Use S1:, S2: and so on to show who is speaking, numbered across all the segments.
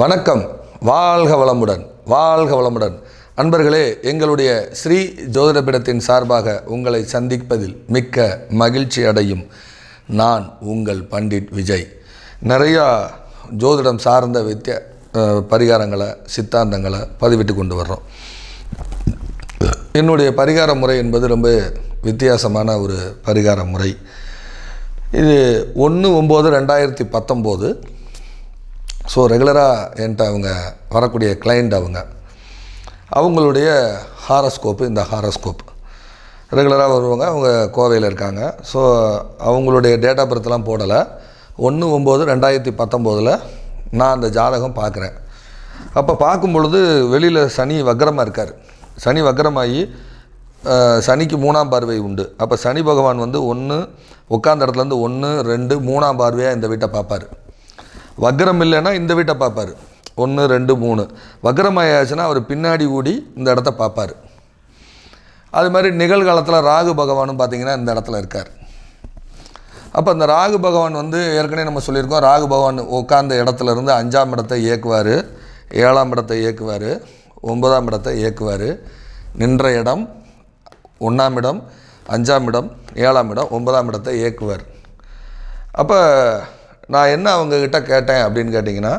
S1: வணக்கம் வாழ்க வளமுடன் வாழ்க வளமுடன் அன்பர்களே எங்களுடைய ஸ்ரீ ஜோதிடபீடத்தின் சார்பாக உங்களை சந்திப்பதில் மிக்க மகிழ்ச்சி அடையும் நான் உங்கள் பண்டிட் விஜய் நிறையா ஜோதிடம் சார்ந்த வித்திய பரிகாரங்களை சித்தாந்தங்களை பதிவிட்டு கொண்டு வர்றோம் என்னுடைய பரிகார முறை என்பது ரொம்ப வித்தியாசமான ஒரு பரிகார முறை இது ஒன்று ஒம்பது ரெண்டாயிரத்தி பத்தொம்போது ஸோ ரெகுலராக என்கிட்ட அவங்க வரக்கூடிய கிளைண்ட் அவங்க அவங்களுடைய ஹாரஸ்கோப்பு இந்த ஹாரஸ்கோப் ரெகுலராக வருவாங்க அவங்க கோவையில் இருக்காங்க ஸோ அவங்களுடைய டேட் ஆஃப் பர்த்லாம் போடலை ஒன்று ஒம்பது ரெண்டாயிரத்தி பத்தொம்போதில் நான் அந்த ஜாதகம் பார்க்குறேன் அப்போ பார்க்கும் பொழுது வெளியில் சனி வக்கரமாக இருக்கார் சனி வக்கரமாகி சனிக்கு மூணாம் பார்வை உண்டு அப்போ சனி பகவான் வந்து ஒன்று உட்காந்த இடத்துலேருந்து ஒன்று ரெண்டு மூணாம் பார்வையாக இந்த வீட்டை பார்ப்பார் வக்ரம் இல்லைன்னா இந்த வீட்டை பார்ப்பார் ஒன்று ரெண்டு மூணு ஆயாச்சுன்னா அவர் பின்னாடி ஓடி இந்த இடத்த பார்ப்பார் அது மாதிரி நிகழ்காலத்தில் ராகு பகவானும் பார்த்தீங்கன்னா இந்த இடத்துல இருக்கார் அப்போ அந்த ராகு பகவான் வந்து ஏற்கனவே நம்ம சொல்லியிருக்கோம் ராகு பகவான் உட்கார்ந்த இருந்து அஞ்சாம் இடத்தை இயக்குவார் ஏழாம் இடத்தை இயக்குவார் ஒன்பதாம் இடத்தை இயக்குவார் நின்ற இடம் ஒன்றாம் இடம் அஞ்சாம் இடம் ஏழாம் இடம் ஒன்பதாம் இடத்தை இயக்குவார் அப்போ நான் என்ன அவங்கக்கிட்ட கேட்டேன் அப்படின்னு கேட்டிங்கன்னா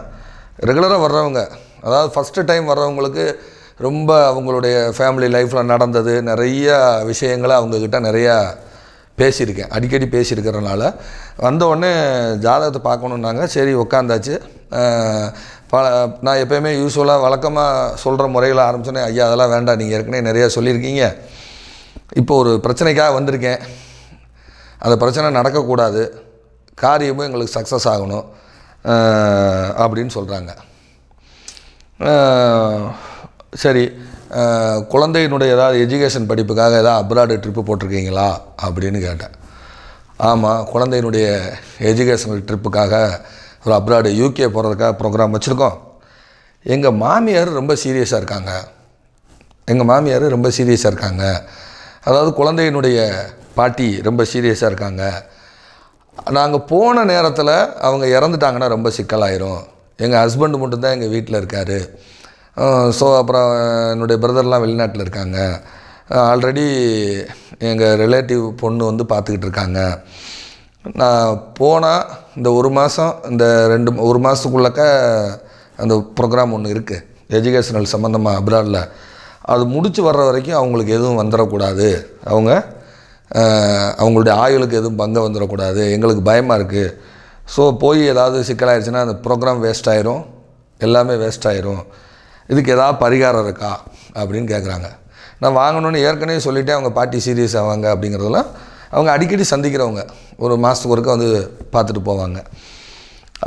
S1: ரெகுலராக வர்றவங்க அதாவது ஃபஸ்ட்டு டைம் வர்றவங்களுக்கு ரொம்ப அவங்களுடைய ஃபேமிலி லைஃப்பில் நடந்தது நிறைய விஷயங்களை அவங்கக்கிட்ட நிறையா பேசியிருக்கேன் அடிக்கடி பேசியிருக்கிறனால வந்தோடனே ஜாதகத்தை பார்க்கணுன்னாங்க சரி உக்காந்தாச்சு பல நான் எப்போயுமே யூஸ்ஃபுல்லாக வழக்கமாக சொல்கிற முறையில் ஆரம்பிச்சோன்னே ஐயா அதெல்லாம் வேண்டாம் நீங்கள் ஏற்கனவே நிறையா சொல்லியிருக்கீங்க இப்போ ஒரு பிரச்சனைக்காக வந்திருக்கேன் அந்த பிரச்சனை நடக்கக்கூடாது காரியமும் எங்களுக்கு சக்ஸஸ் ஆகணும் அப்படின்னு சொல்கிறாங்க சரி குழந்தையினுடைய ஏதாவது எஜுகேஷன் படிப்புக்காக ஏதாவது அப்ராடு ட்ரிப்பு போட்டிருக்கீங்களா அப்படின்னு கேட்டேன் ஆமாம் குழந்தையினுடைய எஜுகேஷனல் ட்ரிப்புக்காக ஒரு அப்ராடு யூகே போகிறதுக்காக ப்ரோக்ராம் வச்சுருக்கோம் எங்கள் மாமியார் ரொம்ப சீரியஸாக இருக்காங்க எங்கள் மாமியார் ரொம்ப சீரியஸாக இருக்காங்க அதாவது குழந்தையினுடைய பாட்டி ரொம்ப சீரியஸாக இருக்காங்க நாங்கள் போன நேரத்தில் அவங்க இறந்துட்டாங்கன்னா ரொம்ப சிக்கலாயிரும் எங்கள் ஹஸ்பண்டு மட்டும்தான் எங்கள் வீட்டில் இருக்கார் ஸோ அப்புறம் என்னுடைய பிரதர்லாம் வெளிநாட்டில் இருக்காங்க ஆல்ரெடி எங்கள் ரிலேட்டிவ் பொண்ணு வந்து பார்த்துக்கிட்டு இருக்காங்க நான் போனால் இந்த ஒரு மாதம் இந்த ரெண்டு ஒரு மாதத்துக்குள்ளக்க அந்த ப்ரோக்ராம் ஒன்று இருக்குது எஜுகேஷனல் சம்மந்தமாக அப்ராடில் அது முடித்து வர்ற வரைக்கும் அவங்களுக்கு எதுவும் வந்துடக்கூடாது அவங்க அவங்களுடைய ஆயுளுக்கு எதுவும் பங்கம் வந்துடக்கூடாது எங்களுக்கு பயமாக இருக்குது ஸோ போய் ஏதாவது சிக்கலாயிருச்சுன்னா அந்த ப்ரோக்ராம் வேஸ்ட் ஆயிரும் எல்லாமே வேஸ்ட் ஆயிரும் இதுக்கு ஏதாவது பரிகாரம் இருக்கா அப்படின்னு கேட்குறாங்க நான் வாங்கணும்னு ஏற்கனவே சொல்லிவிட்டு அவங்க பாட்டி சீரியஸ் ஆவாங்க அப்படிங்கிறதெல்லாம் அவங்க அடிக்கடி சந்திக்கிறவங்க ஒரு மாதத்துக்கு ஒருக்க வந்து பார்த்துட்டு போவாங்க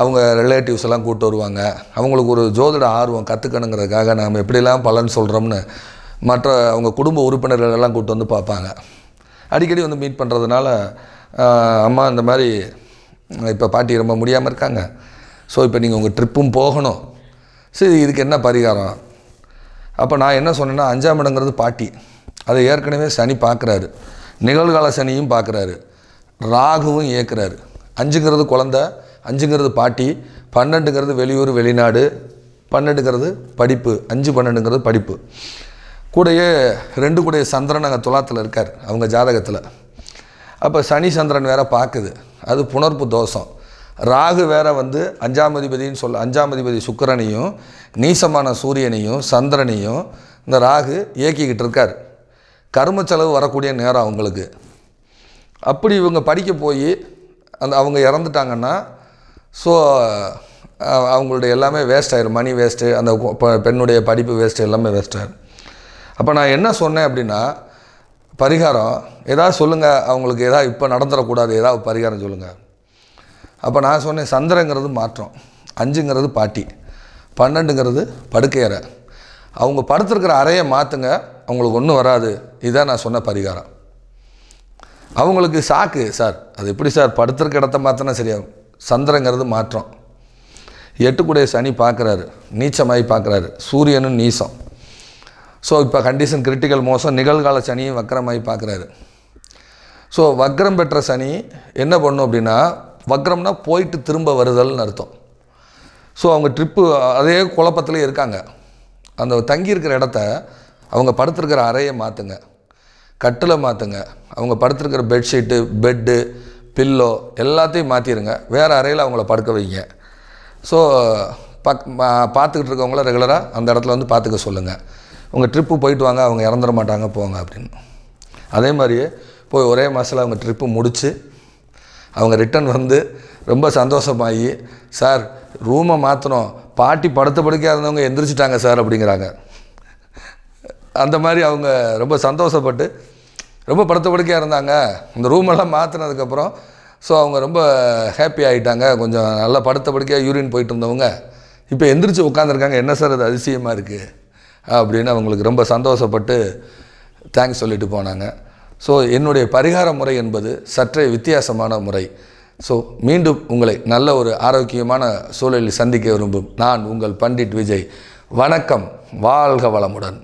S1: அவங்க ரிலேட்டிவ்ஸ் எல்லாம் கூப்பிட்டு வருவாங்க அவங்களுக்கு ஒரு ஜோதிட ஆர்வம் கற்றுக்கணுங்கிறதுக்காக நாம் எப்படிலாம் பலன் சொல்கிறோம்னு மற்ற அவங்க குடும்ப உறுப்பினர்கள் எல்லாம் கூப்பிட்டு வந்து பார்ப்பாங்க அடிக்கடி வந்து மீட் பண்ணுறதுனால அம்மா இந்த மாதிரி இப்போ பாட்டி ரொம்ப முடியாமல் இருக்காங்க ஸோ இப்போ நீங்கள் உங்கள் ட்ரிப்பும் போகணும் சரி இதுக்கு என்ன பரிகாரம் அப்போ நான் என்ன சொன்னேன்னா அஞ்சாம் இடங்கிறது பாட்டி அதை ஏற்கனவே சனி பார்க்குறாரு நிகழ்கால சனியும் பார்க்குறாரு ராகுவும் இயக்குறாரு அஞ்சுங்கிறது குழந்த அஞ்சுங்கிறது பாட்டி பன்னெண்டுங்கிறது வெளியூர் வெளிநாடு பன்னெண்டுங்கிறது படிப்பு அஞ்சு பன்னெண்டுங்கிறது படிப்பு கூடையே ரெண்டு கூடைய சந்திரன் அங்கே துலாத்தில் இருக்கார் அவங்க ஜாதகத்தில் அப்போ சனி சந்திரன் வேற பார்க்குது அது புணர்ப்பு தோஷம் ராகு வேற வந்து அஞ்சாம் அதிபதினு சொல்ல அஞ்சாம் அதிபதி சுக்கரனையும் நீசமான சூரியனையும் சந்திரனையும் இந்த ராகு இயக்கிக்கிட்டு இருக்கார் கரும செலவு வரக்கூடிய நேரம் அவங்களுக்கு அப்படி இவங்க படிக்க போய் அந்த அவங்க இறந்துட்டாங்கன்னா ஸோ அவங்களுடைய எல்லாமே வேஸ்ட் ஆயிரும் மணி வேஸ்ட்டு அந்த பெண்ணுடைய படிப்பு வேஸ்ட்டு எல்லாமே வேஸ்ட் ஆயிரும் அப்போ நான் என்ன சொன்னேன் அப்படின்னா பரிகாரம் ஏதாவது சொல்லுங்கள் அவங்களுக்கு ஏதாவது இப்போ நடந்துடக்கூடாது ஏதாவது பரிகாரம் சொல்லுங்கள் அப்போ நான் சொன்னேன் சந்திரங்கிறது மாற்றம் அஞ்சுங்கிறது பாட்டி பன்னெண்டுங்கிறது படுக்கையற அவங்க படுத்துருக்கிற அறையை மாற்றுங்க அவங்களுக்கு ஒன்றும் வராது இதுதான் நான் சொன்ன பரிகாரம் அவங்களுக்கு சாக்கு சார் அது எப்படி சார் படுத்துருக்க இடத்த மாற்றினா சரியாகும் சந்திரங்கிறது மாற்றம் எட்டுக்குடைய சனி பார்க்குறாரு நீச்சமாகி பார்க்குறாரு சூரியனும் நீசம் ஸோ இப்போ கண்டிஷன் கிரிட்டிக்கல் மோசம் நிகழ்கால சனியும் வக்கரமாகி பார்க்குறாரு ஸோ வக்ரம் பெற்ற சனி என்ன பண்ணும் அப்படின்னா வக்ரம்னா போயிட்டு திரும்ப வருதல்னு அர்த்தம் ஸோ அவங்க ட்ரிப்பு அதே குழப்பத்துலேயே இருக்காங்க அந்த தங்கியிருக்கிற இடத்த அவங்க படுத்திருக்கிற அறையை மாற்றுங்க கட்டில் மாற்றுங்க அவங்க படுத்துருக்கிற பெட்ஷீட்டு பெட்டு பில்லோ எல்லாத்தையும் மாற்றிடுங்க வேறு அறையில் அவங்கள படுக்க வைங்க ஸோ பக் பார்த்துக்கிட்டு இருக்கவங்கள ரெகுலராக அந்த இடத்துல வந்து பார்த்துக்க சொல்லுங்கள் உங்கள் ட்ரிப்பு போயிட்டு வாங்க அவங்க இறந்துட மாட்டாங்க போங்க அப்படின்னு அதே மாதிரியே போய் ஒரே மாதத்தில் அவங்க ட்ரிப்பு முடித்து அவங்க ரிட்டன் வந்து ரொம்ப சந்தோஷமாகி சார் ரூமை மாற்றினோம் பாட்டி படுத்த படுக்கையாக இருந்தவங்க எந்திரிச்சிட்டாங்க சார் அப்படிங்கிறாங்க அந்த மாதிரி அவங்க ரொம்ப சந்தோஷப்பட்டு ரொம்ப படுத்த படுக்கையாக இருந்தாங்க இந்த ரூமெல்லாம் மாற்றினதுக்கப்புறம் ஸோ அவங்க ரொம்ப ஹாப்பி ஆகிட்டாங்க கொஞ்சம் நல்லா படுத்த படுக்கையாக யூரின் போயிட்டு இருந்தவங்க இப்போ எந்திரிச்சு உட்காந்துருக்காங்க என்ன சார் அது அதிசயமாக இருக்குது அப்படின்னு அவங்களுக்கு ரொம்ப சந்தோஷப்பட்டு தேங்க்ஸ் சொல்லிட்டு போனாங்க ஸோ என்னுடைய பரிகார முறை என்பது சற்றே வித்தியாசமான முறை ஸோ மீண்டும் உங்களை நல்ல ஒரு ஆரோக்கியமான சூழலில் சந்திக்க விரும்பும் நான் உங்கள் பண்டிட் விஜய் வணக்கம் வாழ்க வளமுடன்